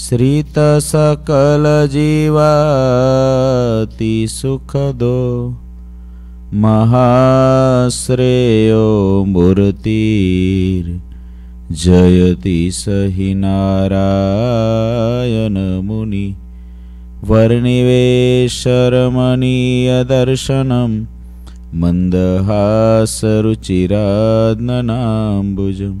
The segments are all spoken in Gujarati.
श्रितसकलजीवाति सुखदो महाश्रेयो मुरतिर् जयति स हि नारायणमुनि वर्णिवेशरमणीयदर्शनं मन्दहासरुचिरात्ननाम्बुजम्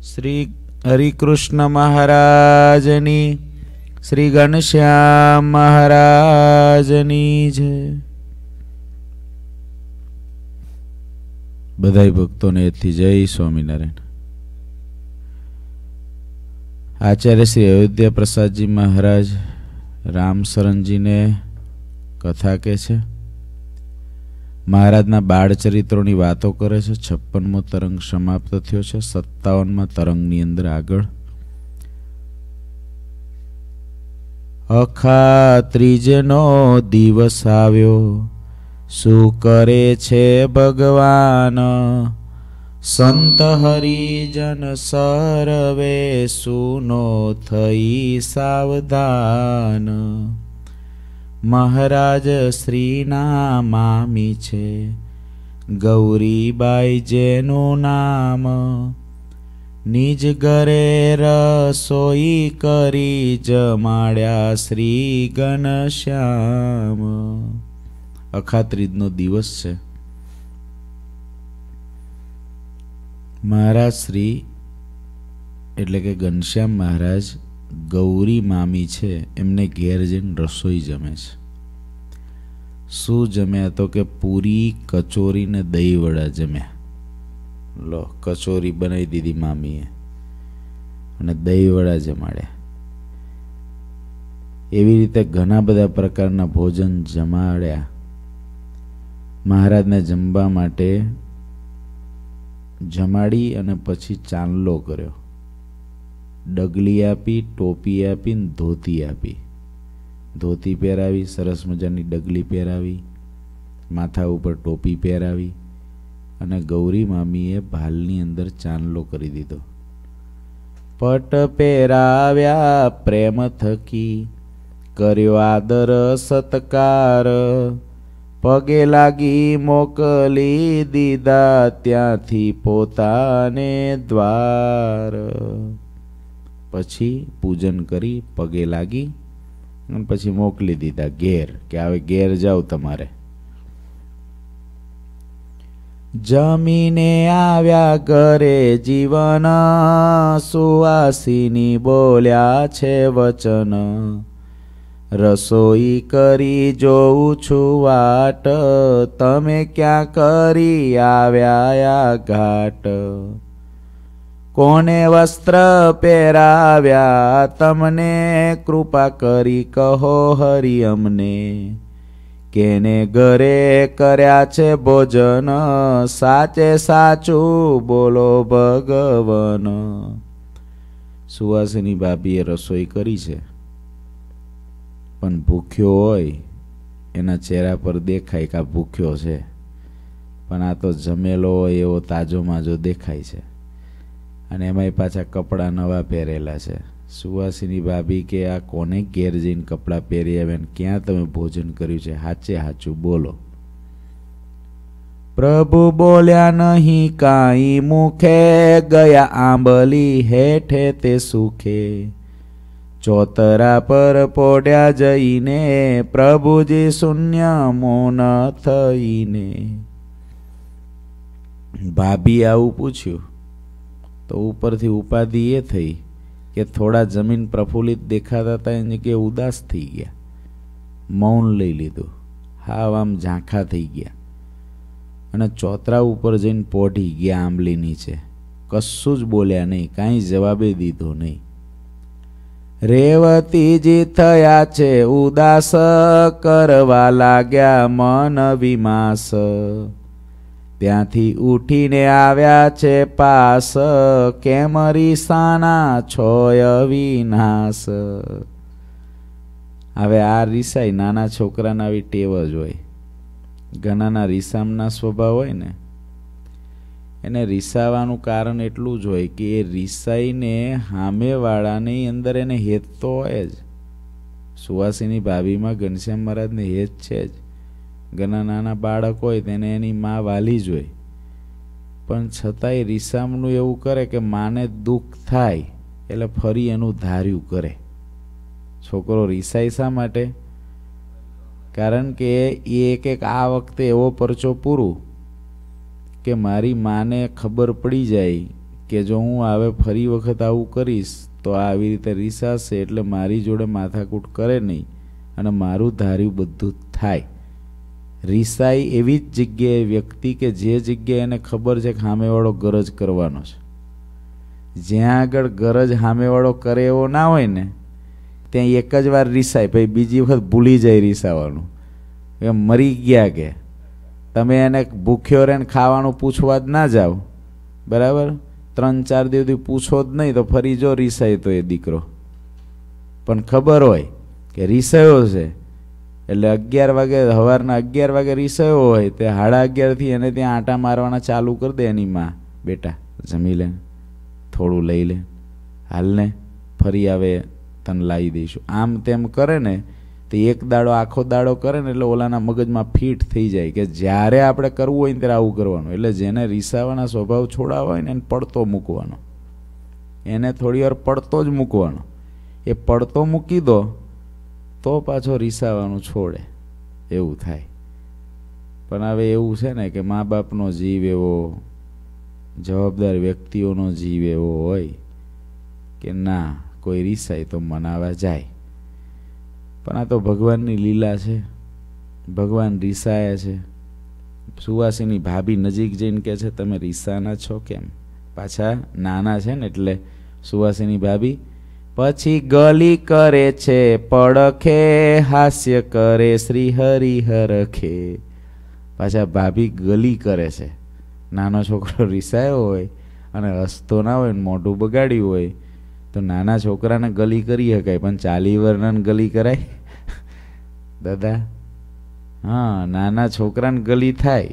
શ્રી હરિકૃષ્ણ મહારાજની શ્રી ઘનશ્યામ મહારાજની જય બધાય ભક્તોને એથી જય સ્વામિનારાયણ આચાર્ય શ્રી અયોધ્યા પ્રસાદજી મહારાજ રામ શરણજીને કથા કે છે મહારાજના બાળ ચરિત્રોની વાતો કરે છે છપ્પનમો તરંગ સમાપ્ત થયો છે સત્તાવનમાં તરંગની અંદર આગળ અખા ત્રીજનો દિવસ આવ્યો શું કરે છે ભગવાન સંત હરિજન સરવે સુનો થઈ સાવધાન મહારાજ શ્રીના મામી છે ગૌરીબાઈ જેનું નામ નિજ ઘરે રસોઈ કરી જમાડ્યા શ્રી ઘનશ્યામ અખાત્રીજનો દિવસ છે મહારાજ શ્રી એટલે કે ઘનશ્યામ મહારાજ ગૌરી મામી છે એમને ઘેર જઈને રસોઈ જમે છે શું જમ્યા તો કે પૂરી કચોરી ને દહીંવડા જમ્યા લો કચોરી બનાવી દીધી મામીએ અને દહીં વડા જમાડ્યા એવી રીતે ઘણા બધા પ્રકારના ભોજન જમાડ્યા મહારાજને જમવા માટે જમાડી અને પછી ચાંદલો કર્યો ડગલી આપી ટોપી આપીને ધોતી આપી ધોતી પહેરાવી સરસ મજાની ડગલી પહેરાવી માથા ઉપર ટોપી પહેરાવી અને ગૌરી મામીએ ભાલની અંદર ચાંદલો કરી દીધો પટ પહેરાવ્યા પ્રેમ થકી કર્યો આદર સત્કાર પગે લાગી મોકલી દીધા ત્યાંથી પોતાને દ્વાર પછી પૂજન કરી પગે લાગી અને પછી મોકલી દીધા ઘેર કે હવે ઘેર જાઓ તમારે જમીને આવ્યા કરે જીવન સુવાસીની બોલ્યા છે વચન રસોઈ કરી જોઉં છું વાટ તમે ક્યાં કરી આવ્યા ઘાટ કોને વસ્ત્ર પહેરાવ્યા તમને કૃપા કરી કહો હરિ અમને કેને ઘરે કર્યા છે ભોજન સાચે સાચું બોલો ભગવન સુવાસની ભાભીએ રસોઈ કરી છે પણ ભૂખ્યો હોય એના ચહેરા પર દેખાય કે આ ભૂખ્યો છે પણ આ તો જમેલો હોય એવો તાજો માજો દેખાય છે અને એમાંય પાછા કપડાં નવા પહેરેલા છે સુવાસીની ભાભી કે આ કોને ઘેર જઈને કપડાં પહેરી આવ્યા ક્યાં તમે ભોજન કર્યું છે હાચે હાચું બોલો પ્રભુ બોલ્યા નહીં કાંઈ મુખે ગયા આંબલી હેઠે તે સુખે ચોતરા પર પોડ્યા જઈને પ્રભુજી શૂન્ય મોન થઈને ભાભી આવું પૂછ્યું તો ઉપરથી ઉપાધિ એ થઈ કે થોડા જમીન પ્રફુલ્લિત દેખાતા હતા એને કે ઉદાસ થઈ ગયા મૌન લઈ લીધું હાવ આમ ઝાંખા થઈ ગયા અને ચોતરા ઉપર જઈને પોઢી ગયા આંબલી નીચે કશું જ બોલ્યા નહીં કાંઈ જવાબે દીધો નહીં રેવતીજી થયા છે ઉદાસ કરવા લાગ્યા મન વિમાસ ત્યાંથી ઉઠીને આવ્યા છે પાસ કેમરી સાના છોય વિનાશ હવે આ રીસાઈ નાના છોકરાના આવી ટેવ જ હોય ઘણાના રીસામના સ્વભાવ હોય ને એને રીસાવાનું કારણ એટલું જ હોય કે એ રીસાઈને સામેવાળાની અંદર એને હેત તો હોય જ સુવાસીની ભાભીમાં ઘનશ્યામ મહારાજને હેત છે જ ઘણા નાના બાળક હોય તેને એની મા વાલી જ હોય પણ છતાંય રિસામનું એવું કરે કે માને દુઃખ થાય એટલે ફરી એનું ધાર્યું કરે છોકરો રીસાય શા માટે કારણ કે એ એક એક આ વખતે એવો પરચો પૂરું કે મારી માને ખબર પડી જાય કે જો હું હવે ફરી વખત આવું કરીશ તો આવી રીતે રિસાશે એટલે મારી જોડે માથાકૂટ કરે નહીં અને મારું ધાર્યું બધું થાય રિસાઈ એવી જ જગ્યાએ વ્યક્તિ કે જે જગ્યાએ એને ખબર છે કે સામેવાળો ગરજ કરવાનો છે જ્યાં આગળ ગરજ સામેવાળો કરે એવો ના હોય ને ત્યાં એક જ વાર રીસાય ભાઈ બીજી વખત ભૂલી જાય રિસાવાનું એમ મરી ગયા કે તમે એને ભૂખ્યો રહીને ખાવાનું પૂછવા જ ના જાઓ બરાબર ત્રણ ચાર દિવસથી પૂછો જ નહીં તો ફરી જો રીસાય તો એ દીકરો પણ ખબર હોય કે રિસાયો છે એટલે અગિયાર વાગે સવારના અગિયાર વાગે રીસાયો હોય તે સાડા અગિયારથી એને ત્યાં આંટા મારવાના ચાલુ કરી દે એની માં બેટા જમી લે થોડું લઈ લે હાલને ફરી આવે તને લાવી દઈશું આમ તેમ કરે ને તે એક દાડો આખો દાડો કરે ને એટલે ઓલાના મગજમાં ફિટ થઈ જાય કે જ્યારે આપણે કરવું હોય ને ત્યારે આવું કરવાનું એટલે જેને રિસાવાના સ્વભાવ છોડાવવા હોય ને એને પડતો મૂકવાનો એને થોડી વાર પડતો જ મૂકવાનો એ પડતો મૂકી દો તો પાછો રીસાવાનું છોડે એવું થાય પણ હવે એવું છે ને કે મા બાપનો જીવ એવો જવાબદાર વ્યક્તિઓનો જીવ એવો હોય કે ના કોઈ રીસાય તો મનાવા જાય પણ આ તો ભગવાનની લીલા છે ભગવાન રીસાયા છે સુવાસીની ભાભી નજીક જઈને કહે છે તમે રીસાના છો કેમ પાછા નાના છે ને એટલે સુવાસીની ભાભી પછી ગલી કરે છે પડખે હાસ્ય કરે શ્રી હરિહરખે પાછા ભાભી ગલી કરે છે નાનો છોકરો રિસાયો હોય અને રસ્તો ના હોય ને મોઢું બગાડ્યું હોય તો નાના છોકરાને ગલી કરી શકાય પણ ચાલી વર્ણન ગલી કરાય દાદા હા નાના છોકરાને ગલી થાય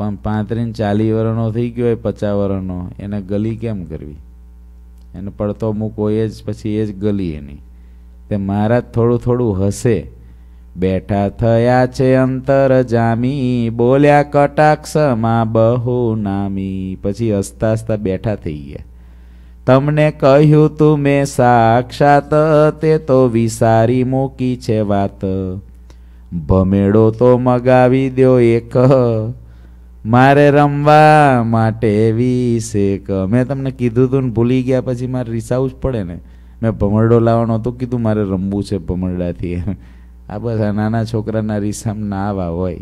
પણ પાંત્રીને ચાલી વર્ષનો થઈ ગયો હોય પચાસ વર્ષનો એને ગલી કેમ કરવી એનો પડતો મૂકો એ જ પછી એ જ ગલી એની તે મહારાજ થોડું થોડું હસે બેઠા થયા છે અંતર જામી બોલ્યા કટાક્ષમાં બહુ નામી પછી હસતા હસતા બેઠા થઈ ગયા તમને કહ્યું તું મેં સાક્ષાત તે તો વિસારી મૂકી છે વાત ભમેડો તો મગાવી દો એક મારે રમવા માટે વિશેક મેં તમને કીધું હતું ને ભૂલી ગયા પછી મારે રિસાવું જ પડે ને મેં ભમરડો લાવવાનો હતો કીધું મારે રમવું છે ભમરડાથી આ બસ આ નાના છોકરાના રીસામ ના આવા હોય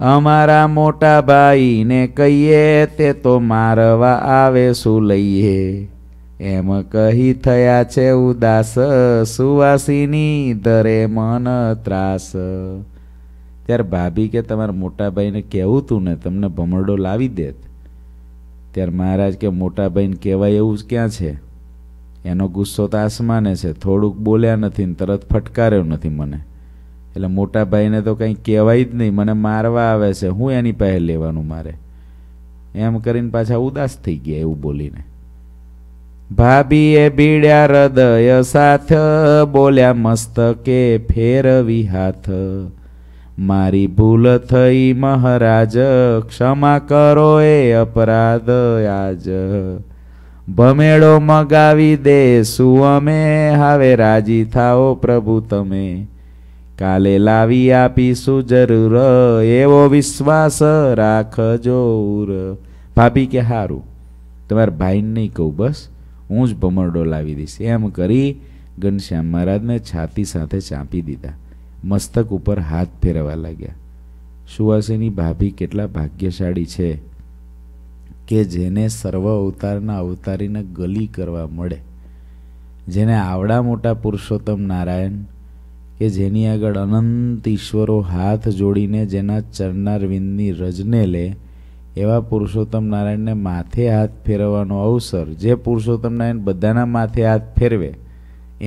અમારા મોટા ભાઈને કહીએ તે તો મારવા આવે શું લઈએ એમ કહી થયા છે ઉદાસ સુવાસીની દરે મન ત્રાસ ત્યારે ભાભી કે તમારા મોટાભાઈને કહેવું તું ને તમને ભમરડો લાવી દેત ત્યારે મહારાજ કે મોટાભાઈને કહેવાય એવું જ ક્યાં છે એનો ગુસ્સો તો આસમાને છે થોડુંક બોલ્યા નથી ને તરત ફટકાર્યો નથી મને એટલે મોટાભાઈને તો કંઈ કહેવાય જ નહીં મને મારવા આવે છે હું એની પાસે લેવાનું મારે એમ કરીને પાછા ઉદાસ થઈ ગયા એવું બોલીને ભાભીએ બીડ્યા હૃદય સાથ બોલ્યા મસ્તકે ફેરવી હાથ મારી ભૂલ થઈ મહારાજ ક્ષમા કરો એ અપરાધ આજ ભમેડો મગાવી દે શું અમે હવે રાજી થાઓ પ્રભુ તમે કાલે લાવી આપીશું જરૂર એવો વિશ્વાસ રાખજો ભાભી કે સારું તમારા ભાઈને નહીં કહું બસ હું જ ભમરડો લાવી દઈશ એમ કરી ઘનશ્યામ મહારાજને છાતી સાથે ચાંપી દીધા મસ્તક ઉપર હાથ ફેરવા લાગ્યા સુવાસીની ભાભી કેટલા ભાગ્યશાળી છે કે જેને સર્વ અવતારના અવતારીને ગલી કરવા મળે જેને આવડા મોટા પુરુષોત્તમ નારાયણ કે જેની આગળ અનંત ઈશ્વરો હાથ જોડીને જેના ચરનારવિંદની રજને લે એવા પુરુષોત્તમ નારાયણને માથે હાથ ફેરવવાનો અવસર જે પુરુષોત્તમ નારાયણ બધાના માથે હાથ ફેરવે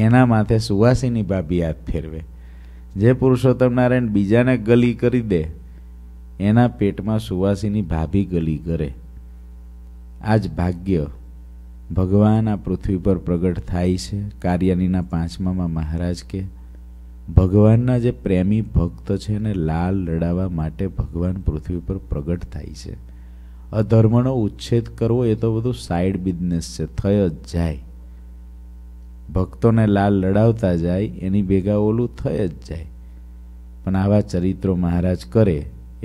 એના માથે સુવાસીની ભાભી હાથ ફેરવે જે પુરુષોત્તમ નારાયણ બીજાને ગલી કરી દે એના પેટમાં સુવાસીની ભાભી ગલી કરે આ જ ભાગ્ય ભગવાન આ પૃથ્વી પર પ્રગટ થાય છે કાર્યાનીના પાંચમામાં મહારાજ કે ભગવાનના જે પ્રેમી ભક્ત છે એને લાલ લડાવવા માટે ભગવાન પૃથ્વી પર પ્રગટ થાય છે અધર્મનો ઉચ્છેદ કરવો એ તો બધું સાઈડ બિઝનેસ છે થયો જ જાય ભક્તોને લાલ લડાવતા જાય એની ભેગા ઓલું થઈ જ જાય પણ આવા ચરિત્રો મહારાજ કરે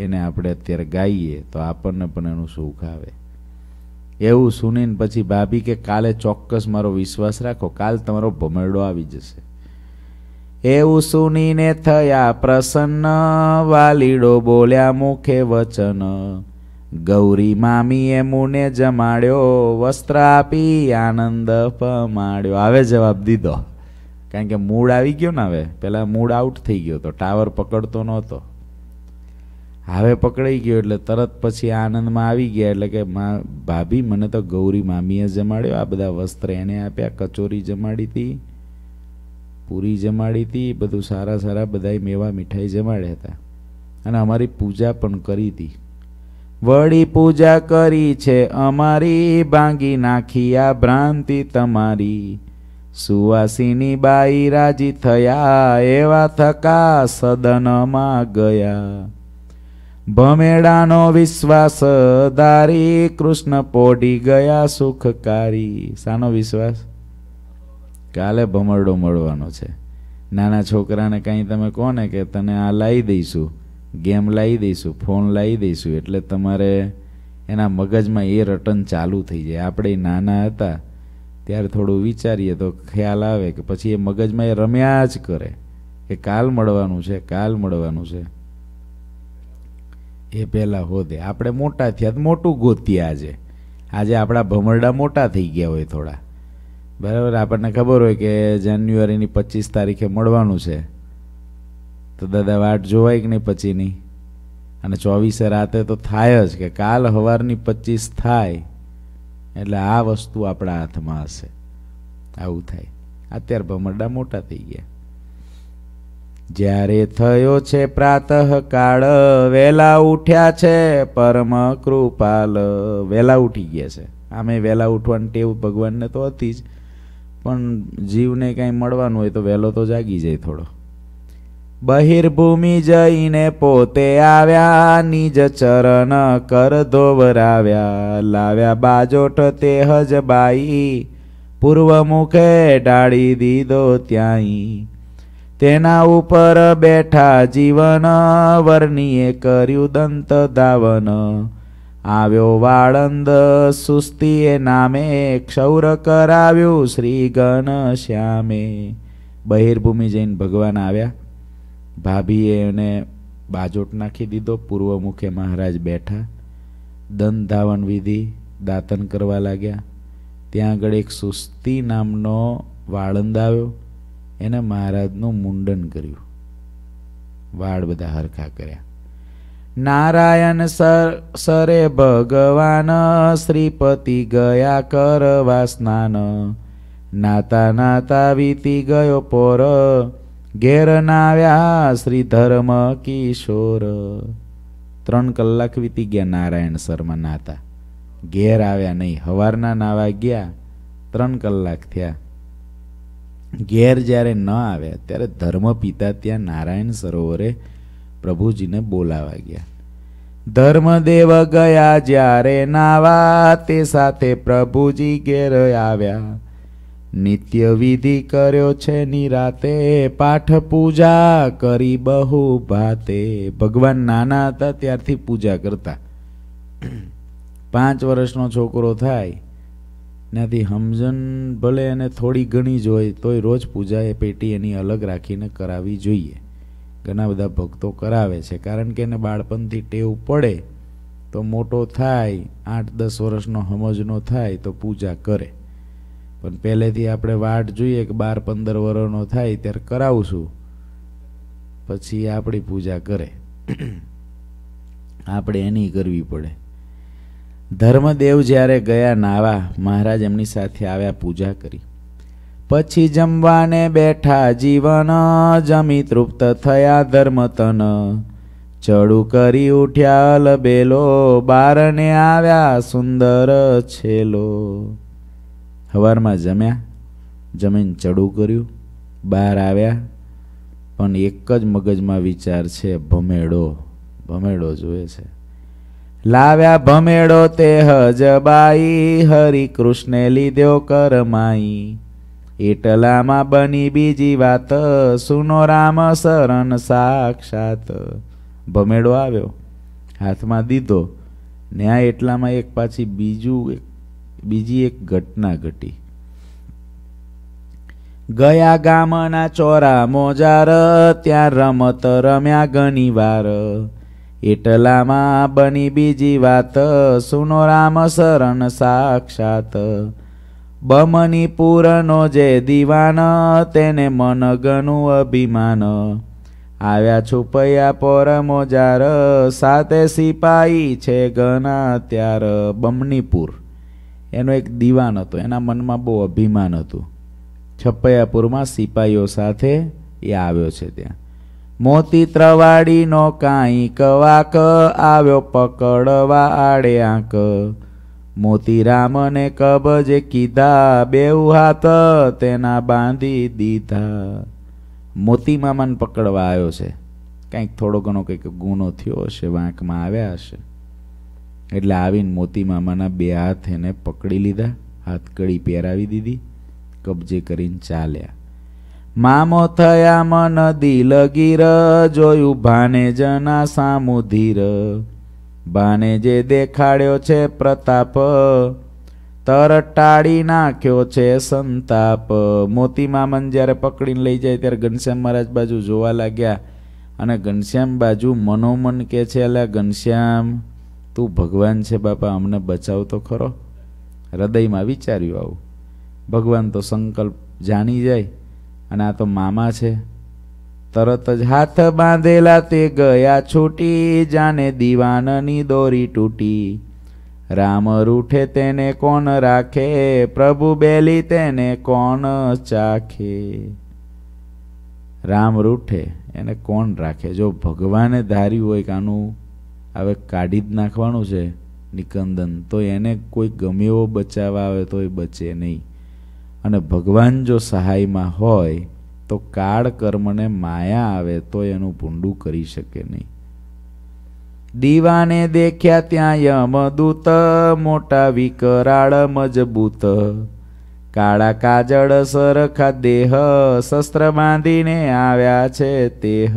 એને આપણે અત્યારે ગાઈએ તો આપણને પણ એનું સુખ આવે એવું સુનીને પછી ભાભી કે કાલે ચોક્કસ મારો વિશ્વાસ રાખો કાલ તમારો ભમરડો આવી જશે એવું સુનીને થયા પ્રસન્ન વાલીડો બોલ્યા મુખે વચન ગૌરી મામીએ મુને જમાડ્યો વસ્ત્ર આપી આનંદ પમાડ્યો આવે જવાબ દીધો કારણ કે મૂળ આવી ગયો ને હવે પેલા મૂળ આઉટ થઈ ગયો તો ટાવર પકડતો નહોતો હવે પકડાઈ ગયો એટલે તરત પછી આનંદમાં આવી ગયા એટલે કે મા ભાભી મને તો ગૌરી મામીએ જમાડ્યો આ બધા વસ્ત્ર એને આપ્યા કચોરી જમાડી હતી પૂરી જમાડી હતી બધું સારા સારા બધા મેવા મીઠાઈ જમાડ્યા હતા અને અમારી પૂજા પણ કરી હતી વળી પૂજા કરી છે અમારી ભાંગી નાખી આ ભ્રાંતિ તમારી સુવાસીની બાઈ રાજી થયા એવા થકા સદનમાં ગયા ભમેડાનો વિશ્વાસ દારી કૃષ્ણ પોડી ગયા સુખકારી સાનો વિશ્વાસ કાલે ભમરડો મળવાનો છે નાના છોકરાને કાંઈ તમે કોને કે તને આ લાવી દઈશું ગેમ લાવી દઈશું ફોન લાવી દઈશું એટલે તમારે એના મગજમાં એ રટન ચાલુ થઈ જાય આપણે નાના હતા ત્યારે થોડું વિચારીએ તો ખ્યાલ આવે કે પછી એ મગજમાં એ રમ્યા જ કરે કે કાલ મળવાનું છે કાલ મળવાનું છે એ પહેલાં હોદે આપણે મોટા થયા મોટું ગોતીએ આજે આજે આપણા ભમરડા મોટા થઈ ગયા હોય થોડા બરાબર આપણને ખબર હોય કે જાન્યુઆરીની પચીસ તારીખે મળવાનું છે તો દાદા વાટ જોવાય કે નહીં પછીની અને ચોવીસે રાતે તો થાય જ કે કાલ સવારની પચીસ થાય એટલે આ વસ્તુ આપણા હાથમાં હશે આવું થાય અત્યારે ભમરડા મોટા થઈ ગયા જ્યારે થયો છે પ્રાતઃ કાળ વેલા ઉઠ્યા છે પરમ કૃપાલ વેલા ઉઠી ગયા છે આમે વહેલા ઉઠવાની ટેવ ભગવાનને તો હતી જ પણ જીવને કાંઈ મળવાનું હોય તો વહેલો તો જાગી જાય થોડો બહિર્ભૂમિ જઈને પોતે આવ્યા નિજ ચરણ કર ધોવરાવ્યા લાવ્યા બાજોટ તે બાઈ પૂર્વ મુખે ડાળી દીધો ત્યાંય તેના ઉપર બેઠા જીવન વર્ણિએ કર્યું દંત દાવન આવ્યો વાળંદ સુસ્તીએ નામે ક્ષૌર કરાવ્યું શ્રી ઘન શ્યામે બહિર્ભૂમિ જઈને ભગવાન આવ્યા ભાભીએ એને બાજોટ નાખી દીધો પૂર્વ મહારાજ બેઠા દન ધાવણ વિધિ દાંતન કરવા લાગ્યા ત્યાં આગળ એક સુસ્તી નામનો વાળંદ આવ્યો એને મહારાજનું મુંડન કર્યું વાળ બધા હરખા કર્યા નારાયણ સર સરે ભગવાન શ્રીપતિ ગયા કરવા સ્નાન નાતા નાતા વીતી ગયો પોર ઘેરનાવ્યા શ્રી ધર્મ કિશોર ત્રણ કલાક વીતી ગયા નારાયણ શર્મા નાતા ઘેર આવ્યા નહીં હવારના નાવા ગયા ત્રણ કલાક થયા ઘેર જ્યારે ન આવ્યા ત્યારે ધર્મ પિતા ત્યાં નારાયણ સરોવરે પ્રભુજીને બોલાવા ગયા ધર્મદેવ ગયા જ્યારે નાવા તે સાથે પ્રભુજી ઘેર આવ્યા નિત્ય વિધિ કર્યો છે નિરાતે પાઠ પૂજા કરી બહુ ભાતે ભગવાન નાના હતા ત્યારથી પૂજા કરતા પાંચ વર્ષનો છોકરો થાય ત્યાંથી હમજન ભલે એને થોડી ઘણી જ હોય તોય રોજ પૂજા એ પેટી એની અલગ રાખીને કરાવી જોઈએ ઘણા બધા ભક્તો કરાવે છે કારણ કે એને બાળપણથી ટેવ પડે તો મોટો થાય આઠ દસ વર્ષનો હમજનો થાય તો પૂજા કરે પણ પહેલેથી આપણે વાટ જોઈએ કે બાર પંદર વર્ષનો થાય ત્યારે કરાવશું પછી આપણી પૂજા કરે આપણે એની કરવી પડે ધર્મદેવ જ્યારે ગયા નાવા મહારાજ એમની સાથે આવ્યા પૂજા કરી પછી જમવાને બેઠા જીવન જમી તૃપ્ત થયા ધર્મતન ચડું કરી ઉઠ્યા લબેલો બારને આવ્યા સુંદર છેલો હવારમાં જમ્યા જમીન ચડું કર્યું બહાર આવ્યા પણ એક જ મગજમાં વિચાર છે ભમેડો ભમેડો જોઈએ છે લાવ્યા ભમેડો તે હજબાઈ હરી કૃષ્ણે લીધ્યો કરમાઈ એટલામાં બની બીજી વાત સુનો રામ શરણ સાક્ષાત ભમેડો આવ્યો હાથમાં દીધો ન્યા એટલામાં એક પાછી બીજું એક બીજી એક ઘટના ઘટી ગયા ગામના ચોરા મોજાર ત્યાં રમત રમ્યા ઘણી વાર એટલામાં બની બીજી વાત સુનો રામ શરણ સાક્ષાત બમની પૂરનો જે દીવાન તેને મન ગનું અભિમાન આવ્યા છુપૈયા પોર મોજાર સાથે સિપાઈ છે ઘણા ત્યાર બમણીપુર એનો એક દીવાન હતો એના મનમાં બહુ અભિમાન હતું છપૈયાપુરમાં સિપાહીઓ સાથે એ આવ્યો છે ત્યાં મોતી ત્રવાડીનો કાંઈ કવાક આવ્યો પકડવા આડે આંક મોતી રામને કબજે કીધા બેઉ હાથ તેના બાંધી દીધા મોતી મામાને પકડવા આવ્યો છે કંઈક થોડો ઘણો કંઈક ગુનો થયો હશે વાંકમાં આવ્યા હશે એટલે આવીને મોતી મામાના બે હાથ એને પકડી લીધા હાથકડી પહેરાવી દીધી કબજે કરીને ચાલ્યા મામો થયા મન દિલ ગીર જોયું ભાને જના સામુ ધીર ભાને જે દેખાડ્યો છે પ્રતાપ તર ટાળી નાખ્યો છે સંતાપ મોતી મામન જ્યારે પકડીને લઈ જાય ત્યારે ઘનશ્યામ મહારાજ બાજુ જોવા લાગ્યા અને ઘનશ્યામ બાજુ મનોમન કે છે અલ્યા ઘનશ્યામ તું ભગવાન છે બાપા અમને બચાવ તો ખરો હૃદયમાં વિચાર્યું આવું ભગવાન તો સંકલ્પ જાણી જાય અને આ તો મામા છે તરત જ હાથ બાંધેલા તે ગયા છૂટી જાને દીવાનની દોરી તૂટી રામ રૂઠે તેને કોણ રાખે પ્રભુ બેલી તેને કોણ ચાખે રામ રૂઠે એને કોણ રાખે જો ભગવાને ધાર્યું હોય કે આનું હવે કાઢી જ નાખવાનું છે નિકંદન તો એને કોઈ ગમે એવો બચાવવા આવે તો એ બચે નહીં અને ભગવાન જો સહાયમાં હોય તો કાળ કર્મને માયા આવે તો એનું પૂંડું કરી શકે નહીં દીવાને દેખ્યા ત્યાં યમદૂત મોટા વિકરાળ મજબૂત કાળા કાજળ સરખા દેહ શસ્ત્ર બાંધીને આવ્યા છે તેહ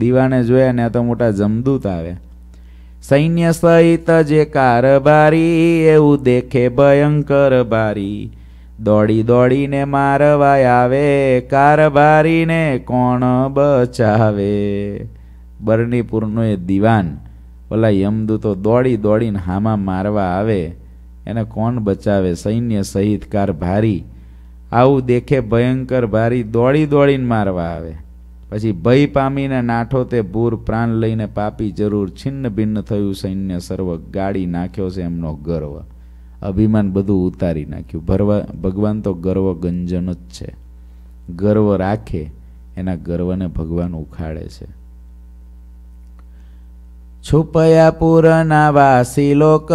દીવાને જોયા ને તો મોટા જમદૂત આવ્યા સૈન્ય સહિત જે કારભારી એવું દેખે ભયંકર બારી દોડી દોડીને મારવાય આવે કારભારીને કોણ બચાવે બરણીપુરનું એ દિવાન ઓલા યમદૂતો દોડી દોડીને હામાં મારવા આવે એને કોણ બચાવે સૈન્ય સહિત કાર ભારી આવું દેખે ભયંકર ભારી દોડી દોડીને મારવા આવે પછી ભય પામીને નાઠો તે ભૂર પ્રાણ લઈને પાપી જરૂર છિન્ન ભિન્ન થયું સૈન્ય સર્વ ગાડી નાખ્યો છે એમનો ગર્વ અભિમાન બધું ઉતારી નાખ્યું ભરવા ભગવાન તો ગર્વ ગંજન જ છે ગર્વ રાખે એના ગર્વને ભગવાન ઉખાડે છે છુપયા પૂરના વાસી લોક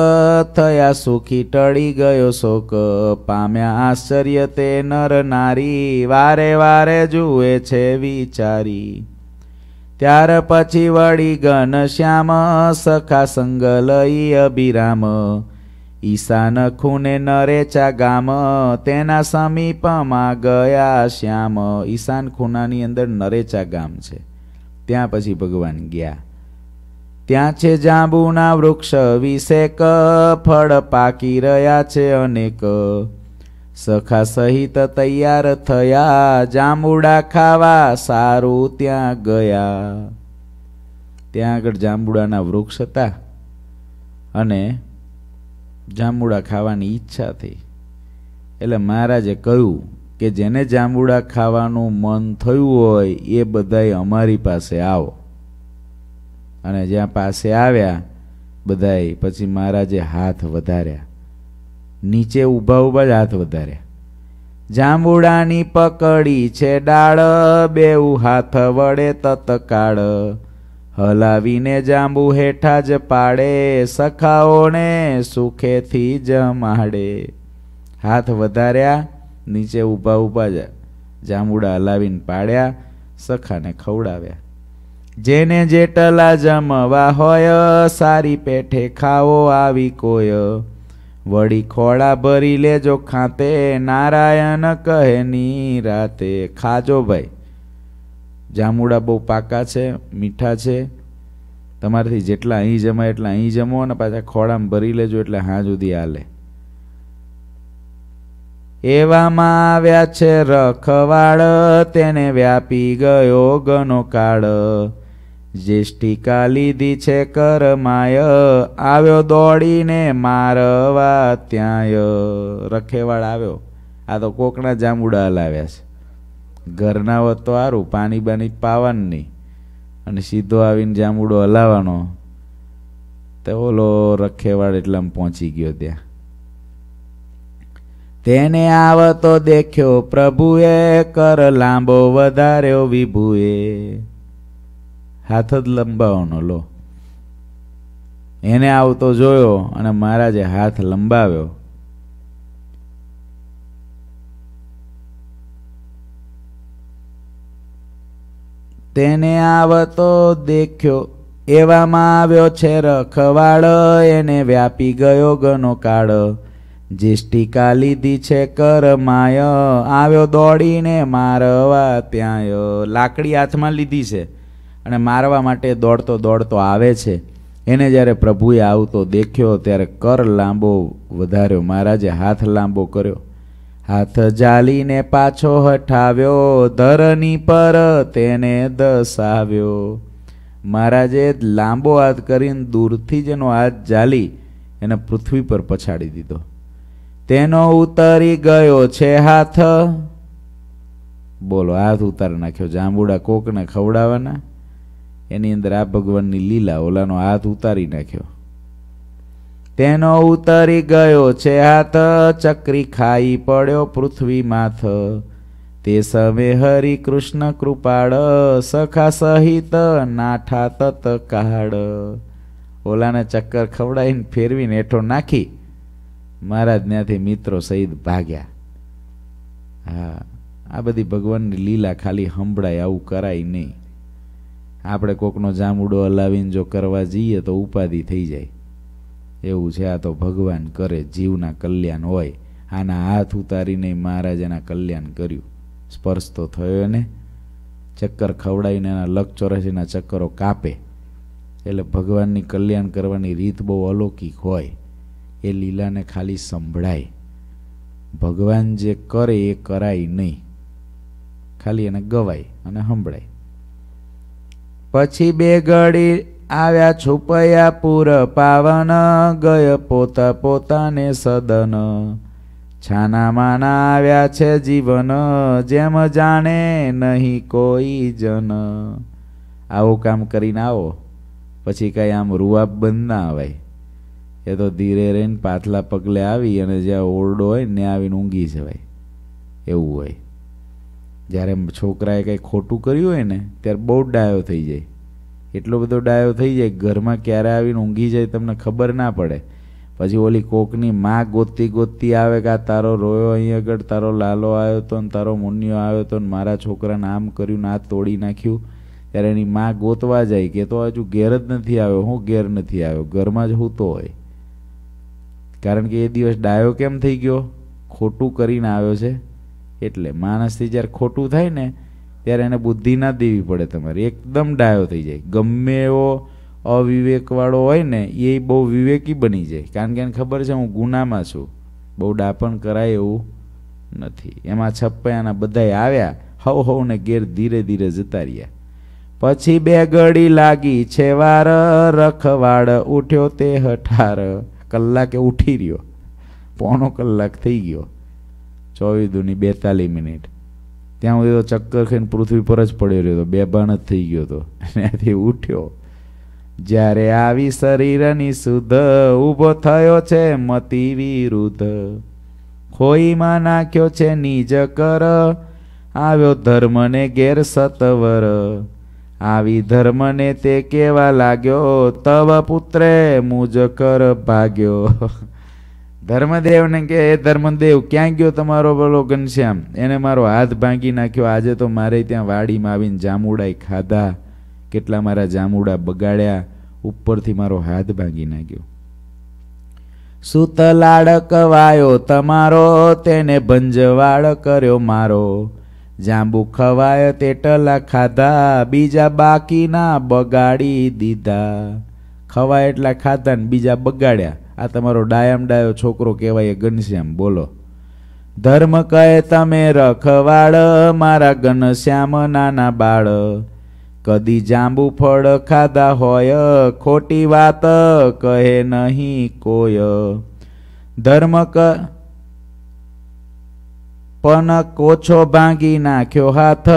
થયા સુખી ટળી ગયો શોક પામ્યા આશ્ચર્ય તે નર નારી વારે વારે જુએ છે વિચારી ત્યાર પછી વળી શ્યામ સખા સંગ લઈ અભિરામ ઈશાન ખૂને નરેચા ગામ તેના સમીપમાં ગયા શ્યામ ઈશાન ખૂનાની અંદર નરેચા ગામ છે ત્યાં પછી ભગવાન ગયા ત્યાં છે જાંબુના વૃક્ષ વિશેક ફળ પાકી રહ્યા છે અનેક સખા સહિત તૈયાર થયા જાંબુડા ખાવા સારું ત્યાં ગયા ત્યાં આગળ જાંબુડાના વૃક્ષ હતા અને જાંબુડા ખાવાની ઈચ્છા થઈ એટલે મહારાજે કહ્યું કે જેને જાંબુડા ખાવાનું મન થયું હોય એ બધાય અમારી પાસે આવો અને જ્યાં પાસે આવ્યા બધાએ પછી મહારાજે હાથ વધાર્યા નીચે ઊભા ઊભા જ હાથ વધાર્યા જાંબુડાની પકડી છે ડાળ બેઉ હાથ વડે તતકાળ હલાવીને જાંબુ હેઠા જ પાડે સખાઓને સુખેથી જમાડે હાથ વધાર્યા નીચે ઊભા ઊભા જ જાંબુડા હલાવીને પાડ્યા સખાને ખવડાવ્યા જેને જેટલા જમવા હોય સારી પેઠે ખાવો આવી કોય વળી ખોળા ભરી લેજો ખાતે નારાયણ કહે ની રાતે ખાજો ભાઈ જામુડા બહુ પાકા છે મીઠા છે તમારાથી જેટલા અહીં જમાય એટલા અહીં જમો અને પાછા ખોળામાં ભરી લેજો એટલે હા સુધી હાલે એવામાં આવ્યા છે રખવાળ તેને વ્યાપી ગયો ગનો કાળ જેષ્ટિકા લીધી છે કરમાય આવ્યો દોડીને મારવા ત્યાંય રખેવાળ આવ્યો આ તો કોકના જાંબુડા લાવ્યા છે ઘરના હોત તો સારું પાણી બાની પાવાની નહીં અને સીધો આવીને જાંબુડો હલાવવાનો તો ઓલો રખેવાળ એટલામાં પહોંચી ગયો ત્યાં તેને આવતો દેખ્યો પ્રભુએ કર લાંબો વધાર્યો વિભુએ હાથ જ લંબાવવાનો લો એને આવતો જોયો અને મહારાજે હાથ લંબાવ્યો તેને આવતો દેખ્યો એવામાં આવ્યો છે રખવાડ એને વ્યાપી ગયો ગનો કાળ જેષ્ટિકા લીધી છે કરમાય આવ્યો દોડીને મારવા ત્યાં લાકડી હાથમાં લીધી છે અને મારવા માટે દોડતો દોડતો આવે છે એને જ્યારે પ્રભુએ આવતો દેખ્યો ત્યારે કર લાંબો વધાર્યો મહારાજે હાથ લાંબો કર્યો હાથ જાલીને પાછો હઠાવ્યો ધરની પર તેને દસાવ્યો મહારાજે લાંબો હાથ કરીને દૂરથી જ એનો હાથ જાલી એને પૃથ્વી પર પછાડી દીધો તેનો ઉતરી ગયો છે હાથ બોલો હાથ ઉતારી નાખ્યો જાંબુડા કોકને ખવડાવવાના એની અંદર આ ભગવાનની લીલા ઓલાનો હાથ ઉતારી નાખ્યો તેનો ઉતરી ગયો છે હાથ ચક્રી ખાઈ પડ્યો પૃથ્વી માથ તે સમે હરિ કૃષ્ણ કૃપાળ સખા સહિત નાઠા તત કાળ ઓલાને ચક્કર ખવડાવીને ફેરવીને હેઠો નાખી મહારાજ ત્યાંથી મિત્રો સહિત ભાગ્યા હા આ બધી ભગવાનની લીલા ખાલી સંભળાય આવું કરાય નહીં આપણે કોકનો જામુડો હલાવીને જો કરવા જઈએ તો ઉપાધિ થઈ જાય એવું છે આ તો ભગવાન કરે જીવના કલ્યાણ હોય આના હાથ ઉતારીને મહારાજ એના કલ્યાણ કર્યું સ્પર્શ તો થયો ને ચક્કર ખવડાવીને એના લક ચોરસીના ચક્કરો કાપે એટલે ભગવાનની કલ્યાણ કરવાની રીત બહુ અલૌકિક હોય એ લીલાને ખાલી સંભળાય ભગવાન જે કરે એ કરાય નહીં ખાલી એને ગવાય અને સંભળાય પછી બે ઘડી આવ્યા છુપયા પુર પાવન ગય પોતા પોતાને સદન છાના આવ્યા છે જીવન જેમ જાણે નહીં કોઈ જન આવું કામ કરીને આવો પછી કાંઈ આમ રૂવાબ બંધ ના આવે એ તો ધીરે રહીને પાથલા પગલે આવી અને જ્યાં ઓરડો હોય ને આવીને ઊંઘી જવાય એવું હોય જ્યારે છોકરાએ કંઈ ખોટું કર્યું હોય ને ત્યારે બહુ ડાયો થઈ જાય એટલો બધો ડાયો થઈ જાય ઘરમાં ક્યારે આવીને ઊંઘી જાય તમને ખબર ના પડે પછી ઓલી કોકની માં ગોતતી ગોતતી આવે કે આ તારો રોયો અહીં આગળ તારો લાલો આવ્યો તો ને તારો મુન્યો આવ્યો તો ને મારા છોકરાને આમ કર્યું ને આ તોડી નાખ્યું ત્યારે એની માં ગોતવા જાય કે તો હજુ ઘેર જ નથી આવ્યો હું ઘેર નથી આવ્યો ઘરમાં જ હૂતો હોય કારણ કે એ દિવસ ડાયો કેમ થઈ ગયો ખોટું કરીને આવ્યો છે એટલે માણસથી જ્યારે ખોટું થાય ને ત્યારે એને બુદ્ધિ ના દેવી પડે તમારી એકદમ ડાયો થઈ જાય ગમે એવો અવિવેકવાળો હોય ને એ બહુ વિવેકી બની જાય કારણ કે એને ખબર છે હું ગુનામાં છું બહુ ડાપણ કરાય એવું નથી એમાં છપ્પયાના બધા આવ્યા હવ ને ઘેર ધીરે ધીરે જતા રહ્યા પછી બે ગળી લાગી છે વાર રખવાડ ઉઠ્યો તે હઠાર કલાકે ઉઠી રહ્યો પોણો કલાક થઈ ગયો ચોવીસ દુની બેતાલીસ મિનિટ ત્યાં હું એવો ચક્કર ખાઈને પૃથ્વી પર જ પડ્યો રહ્યો હતો બેભાન જ થઈ ગયો હતો ત્યાંથી ઉઠ્યો જ્યારે આવી શરીરની શુદ્ધ ઊભો થયો છે મતિ વિરુદ્ધ ખોઈમાં નાખ્યો છે નિજ કર આવ્યો ધર્મને ગેર સતવર આવી ધર્મને તે કેવા લાગ્યો તવ પુત્રે મુજ કર ભાગ્યો ધર્મદેવને કે એ ધર્મદેવ ક્યાં ગયો તમારો પેલો ઘનશ્યામ એને મારો હાથ ભાંગી નાખ્યો આજે તો મારે ત્યાં વાડીમાં આવીને જામુડાઈ ખાધા કેટલા મારા જામુડા બગાડ્યા ઉપરથી મારો હાથ ભાંગી નાખ્યો સુત લાડકવાયો તમારો તેને ભંજવાળ કર્યો મારો જાંબુ ખવાય તેટલા ખાધા બીજા બાકીના બગાડી દીધા ખવાય એટલા ખાધા ને બીજા બગાડ્યા આ તમારો ડાયમ ડાયો છોકરો કહેવાય એ ઘનશ્યામ બોલો ધર્મ કહે તમે રખવાડ મારા ઘનશ્યામ નાના બાળ કદી જાંબુ ફળ ખાધા હોય ખોટી વાત કહે નહીં કોય ધર્મ ક પણ કોછો ભાંગી નાખ્યો હાથ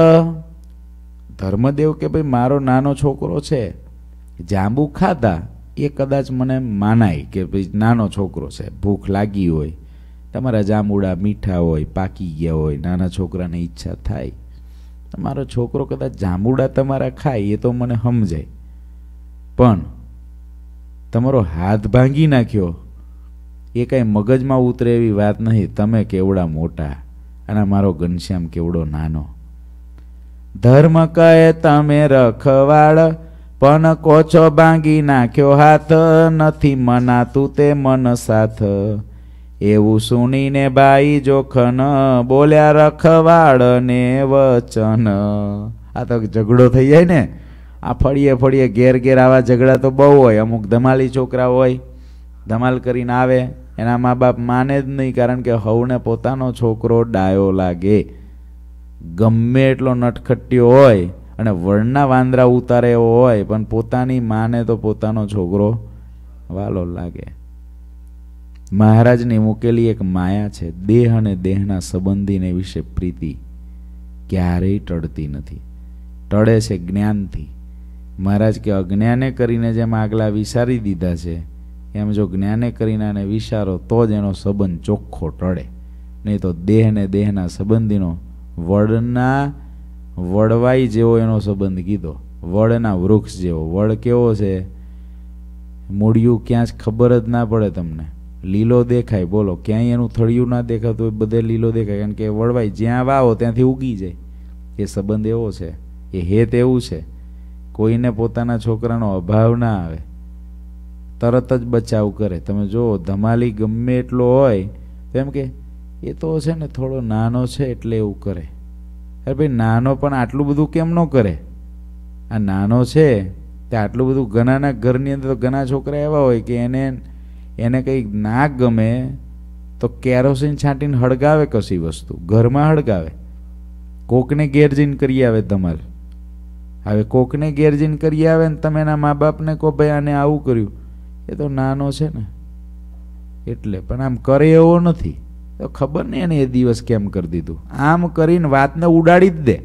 ધર્મદેવ કે ભાઈ મારો નાનો છોકરો છે જાંબુ ખાધા એ કદાચ મને માનાય કે ભાઈ નાનો છોકરો છે ભૂખ લાગી હોય તમારા જાંબુડા મીઠા હોય પાકી ગયા હોય નાના છોકરાને ઈચ્છા થાય તમારો છોકરો કદાચ જાંબુડા તમારા ખાય એ તો મને સમજાય પણ તમારો હાથ ભાંગી નાખ્યો એ કાંઈ મગજમાં ઉતરે એવી વાત નહીં તમે કેવડા મોટા અને મારો ઘનશ્યામ કેવડો નાનો ધર્મ કહે તમે રખવાડ પણ કોચો ભાંગી નાખ્યો હાથ નથી મનાતું તે મન સાથ એવું સુણીને બાઈ જોખન બોલ્યા રખવાડને વચન આ તો ઝઘડો થઈ જાય ને આ ફળીએ ફળીએ ઘેર ઘેર આવા ઝઘડા તો બહુ હોય અમુક ધમાલી છોકરા હોય ધમાલ કરીને આવે એના મા બાપ માને જ નહીં કારણ કે હવને પોતાનો છોકરો ડાયો લાગે ગમે એટલો નટખટ્યો હોય અને વળના વાંદરા ઉતારે એવો હોય પણ પોતાની માને તો પોતાનો છોકરો વાલો લાગે મહારાજની મૂકેલી એક માયા છે દેહ અને દેહના સંબંધીને વિશે પ્રીતિ ક્યારેય ટળતી નથી ટળે છે જ્ઞાનથી મહારાજ કે અજ્ઞાને કરીને જેમ આગલા વિસારી દીધા છે એમ જો જ્ઞાને કરીને આને વિચારો તો જ એનો સંબંધ ચોખ્ખો ટળે નહીં તો દેહ ને દેહના સંબંધીનો વડના વડવાઈ જેવો એનો સંબંધ કીધો વડના વૃક્ષ જેવો વડ કેવો છે મૂળિયું ક્યાં જ ખબર જ ના પડે તમને લીલો દેખાય બોલો ક્યાંય એનું થળિયું ના દેખાતું હોય બધે લીલો દેખાય કારણ કે વડવાઈ જ્યાં વાવો ત્યાંથી ઉગી જાય એ સંબંધ એવો છે એ હેત એવું છે કોઈને પોતાના છોકરાનો અભાવ ના આવે તરત જ બચાવ કરે તમે જો ધમાલી ગમે એટલો હોય તો એમ કે એ તો છે ને થોડો નાનો છે એટલે એવું કરે અરે ભાઈ નાનો પણ આટલું બધું કેમ ન કરે આ નાનો છે તે આટલું બધું ઘણાના ઘરની અંદર તો ઘણા છોકરા એવા હોય કે એને એને કંઈક ના ગમે તો કેરોસીન છાંટીને હળગાવે કશી વસ્તુ ઘરમાં હળગાવે કોકને ગેરજીન કરી આવે તમારે હવે કોકને ગેરજીન કરી આવે ને તમે એના મા બાપને કહો ભાઈ આને આવું કર્યું એ તો નાનો છે ને એટલે પણ આમ કરે એવો નથી તો ખબર નહીં એને એ દિવસ કેમ કરી દીધું આમ કરીને વાતને ઉડાડી જ દે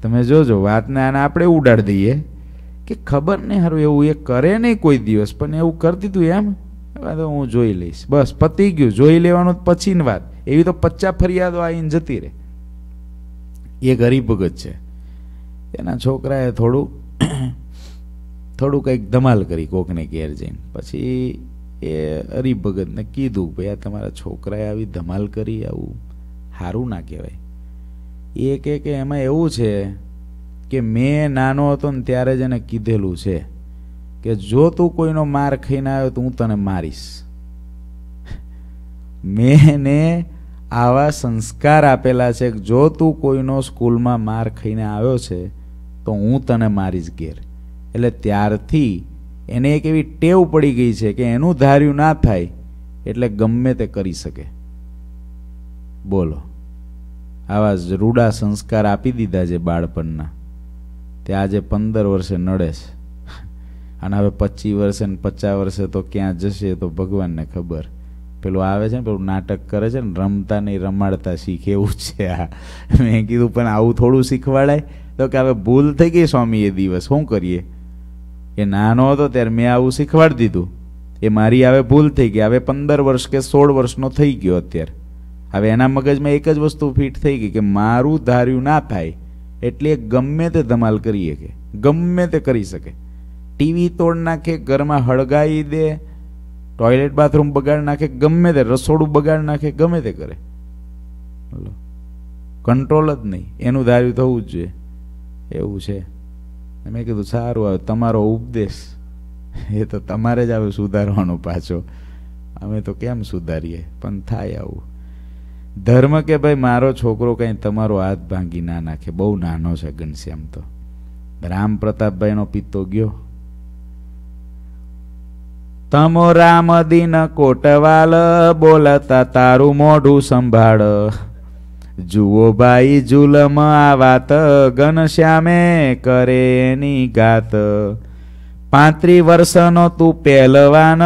તમે જોજો વાતને આને આપણે ઉડાડી દઈએ કે ખબર નહીં હારું એવું એ કરે નહીં કોઈ દિવસ પણ એવું કરી દીધું એમ તો હું જોઈ લઈશ બસ પતી ગયું જોઈ લેવાનું પછીની વાત એવી તો પચ્ચા ફરિયાદો આવીને જતી રહે એ ગરીબ ભગત છે એના છોકરાએ થોડું થોડું કંઈક ધમાલ કરી કોકને ઘેર જઈને પછી એ હરિભગતને કીધું ભાઈ આ તમારા છોકરાએ આવી ધમાલ કરી આવું સારું ના કહેવાય એ કહે કે એમાં એવું છે કે મેં નાનો હતો ને ત્યારે જ એને કીધેલું છે કે જો તું કોઈનો માર ખાઈને આવ્યો તો હું તને મારીશ મેં એને આવા સંસ્કાર આપેલા છે જો તું કોઈનો સ્કૂલમાં માર ખાઈને આવ્યો છે તો હું તને મારીશ ઘેર એટલે ત્યારથી એને એક એવી ટેવ પડી ગઈ છે કે એનું ધાર્યું ના થાય એટલે ગમે તે કરી શકે બોલો આવા જ રૂડા સંસ્કાર આપી દીધા છે બાળપણના તે આજે પંદર વર્ષે નડે છે અને હવે પચીસ વર્ષે ને પચાસ વર્ષે તો ક્યાં જશે તો ભગવાનને ખબર પેલું આવે છે ને પેલું નાટક કરે છે ને રમતા નહીં રમાડતા શીખે એવું છે આ મેં કીધું પણ આવું થોડું શીખવાડાય તો કે હવે ભૂલ થઈ ગઈ સ્વામી એ દિવસ શું કરીએ એ નાનો હતો ત્યારે મેં આવું શીખવાડી દીધું એ મારી હવે ભૂલ થઈ ગઈ હવે પંદર વર્ષ કે સોળ વર્ષનો થઈ ગયો અત્યારે હવે એના મગજમાં એક જ વસ્તુ ફિટ થઈ ગઈ કે મારું ધાર્યું ના થાય એટલે એ ગમે તે ધમાલ કરી શકે ગમે તે કરી શકે ટીવી તોડ નાખે ઘરમાં હળગાવી દે ટોયલેટ બાથરૂમ બગાડ નાખે ગમે તે રસોડું બગાડ નાખે ગમે તે કરે કંટ્રોલ જ નહીં એનું ધાર્યું થવું જ જોઈએ એવું છે મેં કીધું સારું આવે તમારો ઉપદેશ એ તો તમારે જ આવે સુધારવાનો પાછો અમે તો કેમ સુધારીએ પણ થાય આવું ધર્મ કે ભાઈ મારો છોકરો કંઈ તમારો હાથ ભાંગી ના નાખે બહુ નાનો છે ઘનશ્યામ તો રામ પ્રતાપભાઈનો પિત્તો ગયો તમો રામ દિન કોટવાલ બોલતા તારું મોઢું સંભાળ જુઓ ભાઈ જુલમ આ વાત ઘનશ્યામે કરે એની ગાત પાંત્રી વર્ષનો તું પહેલવાન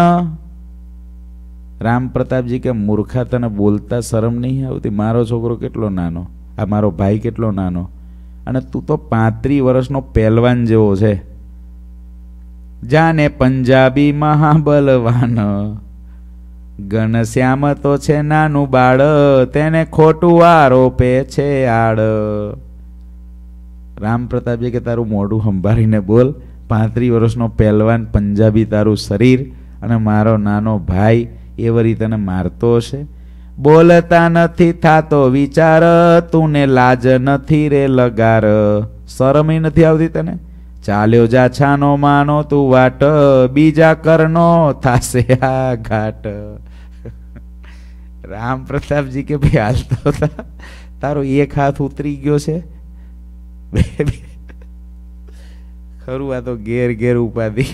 રામ પ્રતાપજી કે મૂર્ખા તને બોલતા શરમ નહીં આવતી મારો છોકરો કેટલો નાનો આ મારો ભાઈ કેટલો નાનો અને તું તો પાંત્રી વર્ષનો પહેલવાન જેવો છે જાને પંજાબી મહાબલવાન ઘનશ્યામ તો છે નાનું બાળ તેને ખોટું આરોપે છે આડ રામ પ્રતાપજી કે તારું મોઢું સંભાળીને બોલ પાંત્રીસ વર્ષનો પહેલવાન પંજાબી તારું શરીર અને મારો નાનો ભાઈ એવી રીતે મારતો હશે બોલતા નથી થાતો વિચાર તું ને લાજ નથી રે લગાર શરમય નથી આવતી તને ચાલ્યો જા છાનો માનો તું વાટ બીજા કરનો થાશે આ ઘાટ રામ પ્રતાપજી કે ભાઈ હાલતો હતા તારો એક હાથ ઉતરી ગયો છે ખરું આ તો ઘેર ઘેર ઉપાધિ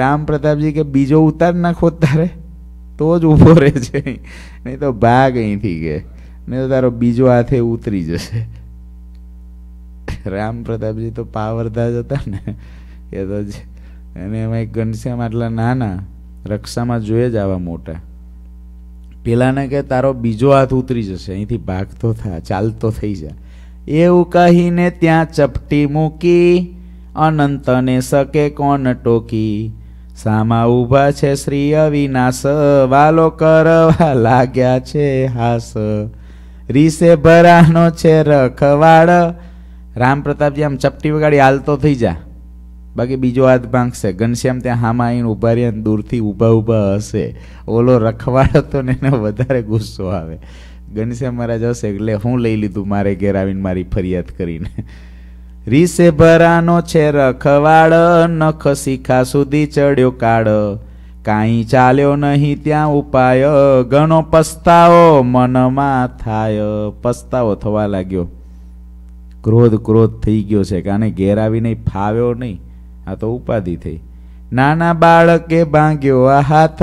રામ પ્રતાપજી કે બીજો ઉતાર નાખો તારે તો જ ઊભો રહે છે નહીં તો ભાગ અહીંથી કે નહીં તો તારો બીજો હાથે ઉતરી જશે રામ પ્રતાપજી તો પાવરધા જ હતા ને એ તો અને એમાં ઘનશ્યામ આટલા નાના રક્ષામાં જોઈએ જ આવા મોટા પેલાને કે તારો બીજો હાથ ઉતરી જશે અહીંથી ભાગતો થા ચાલતો થઈ જા એવું કહીને ત્યાં ચપટી મૂકી અનંતને શકે કોણ ટોકી સામા ઊભા છે શ્રી અવિનાશ વાલો કરવા લાગ્યા છે હાસ રીસે ભરાનો છે રખવાડ રામ પ્રતાપજી આમ ચપટી વગાડી હાલતો થઈ જા બાકી બીજો હાથ ભાંગશે ઘનશ્યામ ત્યાં હામા આવીને ઊભા રહીને દૂરથી ઊભા ઊભા હશે ઓલો રખવાડો તો ને એનો વધારે ગુસ્સો આવે ઘનશ્યામ મહારાજ હશે એટલે હું લઈ લીધું મારે ઘેર આવીને મારી ફરિયાદ કરીને રીસે ભરાનો છે રખવાડ નખ શીખા સુધી ચડ્યો કાળ કાંઈ ચાલ્યો નહીં ત્યાં ઉપાય ઘણો પસ્તાવો મનમાં થાય પસ્તાવો થવા લાગ્યો ક્રોધ ક્રોધ થઈ ગયો છે કે ઘેર આવી નહીં ફાવ્યો નહીં આ તો ઉપાધિ થઈ નાના બાળકે ભાંગ્યો આ હાથ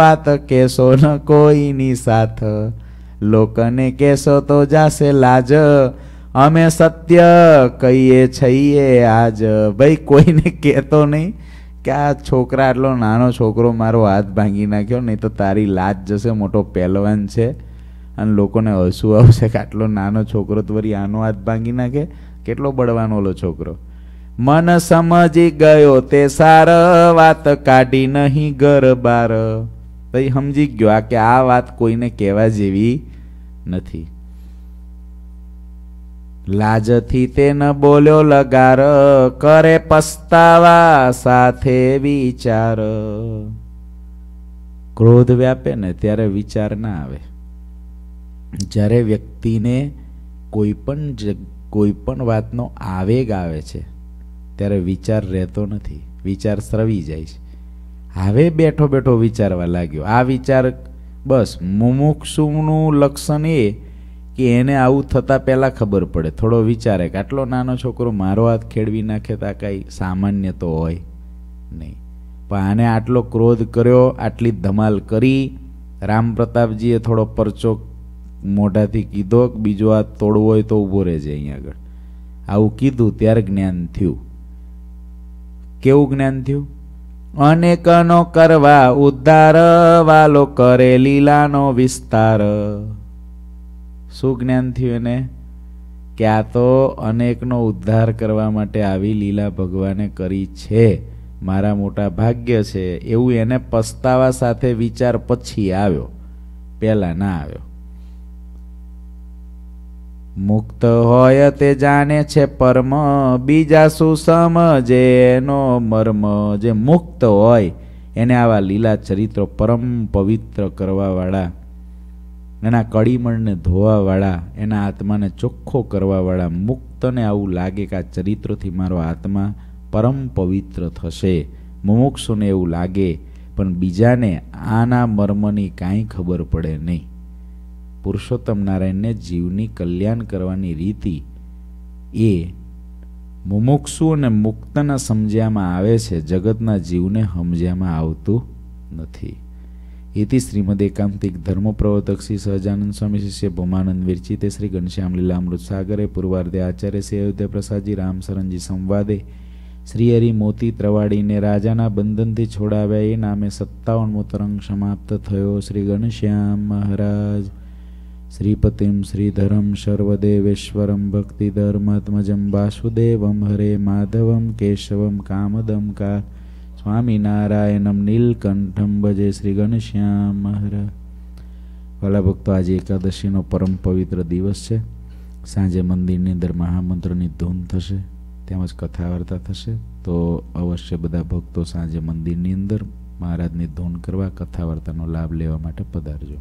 વાત કેશો ન કોઈની સાથ લોકને કેશો તો જાશે લાજ અમે સત્ય કહીએ છીએ આજ ભાઈ કોઈને કહેતો નહીં કે આ છોકરા આટલો નાનો છોકરો મારો હાથ ભાંગી નાખ્યો નહીં તો તારી લાજ જશે મોટો પહેલવાન છે અને લોકોને હસવું આવશે કે આટલો નાનો છોકરો તો વળી આનો હાથ ભાંગી નાખે કેટલો બળવાનો ઓલો છોકરો મન સમજી ગયો તે સાર વાત કાઢી નહીં ઘર બાર ભાઈ સમજી ગયો કે આ વાત કોઈને કહેવા જેવી નથી લાજથી તે ન બોલ્યો લગાર કરે પસ્તાવા સાથે વિચાર ક્રોધ વ્યાપે ને ત્યારે વિચાર ના આવે જ્યારે વ્યક્તિને કોઈ પણ કોઈ પણ વાતનો આવેગ આવે છે ત્યારે વિચાર રહેતો નથી વિચાર સ્રવી જાય છે હવે બેઠો બેઠો વિચારવા લાગ્યો આ વિચાર બસ મુમુક્ષુનું લક્ષણ એ કે એને આવું થતાં પહેલાં ખબર પડે થોડો વિચારે કે આટલો નાનો છોકરો મારો હાથ ખેડવી નાખે તો આ કાંઈ સામાન્ય તો હોય નહીં પણ આને આટલો ક્રોધ કર્યો આટલી ધમાલ કરી રામ પ્રતાપજીએ થોડો પરચો મોઢાથી કીધો કે બીજો હાથ તોડવો હોય તો ઊભો છે અહીંયા આગળ આવું કીધું ત્યારે જ્ઞાન થયું કેવું જ્ઞાન થયું અનેકનો કરવા ઉદ્ધાર વાલો કરે લીલાનો વિસ્તાર શું જ્ઞાન થયું એને કે આ તો અનેકનો ઉદ્ધાર કરવા માટે આવી લીલા ભગવાને કરી છે મારા મોટા ભાગ્ય છે એવું એને પસ્તાવા સાથે વિચાર પછી આવ્યો પહેલાં ના આવ્યો મુક્ત હોય તે જાણે છે પરમ બીજા શું સમજે એનો મર્મ જે મુક્ત હોય એને આવા લીલા ચરિત્રો પરમ પવિત્ર કરવાવાળા એના કડીમળને ધોવાવાળા એના આત્માને ચોખ્ખો કરવાવાળા મુક્તને આવું લાગે કે આ ચરિત્રથી મારો આત્મા પરમ પવિત્ર થશે મુમુક્ષુને એવું લાગે પણ બીજાને આના મર્મની કાંઈ ખબર પડે નહીં પુરુષોત્તમ નારાયણને જીવની કલ્યાણ કરવાની રીતિ એ મુમુક્ષુ અને મુક્તના સમજ્યામાં આવે છે જગતના જીવને સમજ્યામાં આવતું નથી એથી શ્રીમદ એકાંતિક ધર્મ પ્રવર્તક શ્રી સહજાનંદ સ્વામી શિષ્ય ભૂમાનંદ વિરચિતે શ્રી ઘનશ્યામ લીલા અમૃત સાગરે પૂર્વાર્ધે આચાર્ય શ્રી અયોધ્યા પ્રસાદજી રામસરણજી સંવાદે શ્રી શ્રીહરિ મોતી ત્રવાડીને રાજાના બંધનથી છોડાવ્યા એ નામે સત્તાવનમો તરંગ સમાપ્ત થયો શ્રી ઘનશ્યામ મહારાજ શ્રીપતિમ શ્રીધરમ સર્વદેવેશ્વરમ ભક્તિધર્માત્મજમ વાસુદેવમ હરે માધવમ કેશવમ કામદમ કા સ્વામિનારાયણમ નીલકંઠમ ભજે શ્રી ગણશ્યામ વાલા ભક્તો આજે એકાદશીનો પરમ પવિત્ર દિવસ છે સાંજે મંદિરની અંદર મહામંત્રની ધૂન થશે તેમજ કથા વાર્તા થશે તો અવશ્ય બધા ભક્તો સાંજે મંદિરની અંદર મહારાજની ધૂન કરવા કથા વાર્તાનો લાભ લેવા માટે પધારજો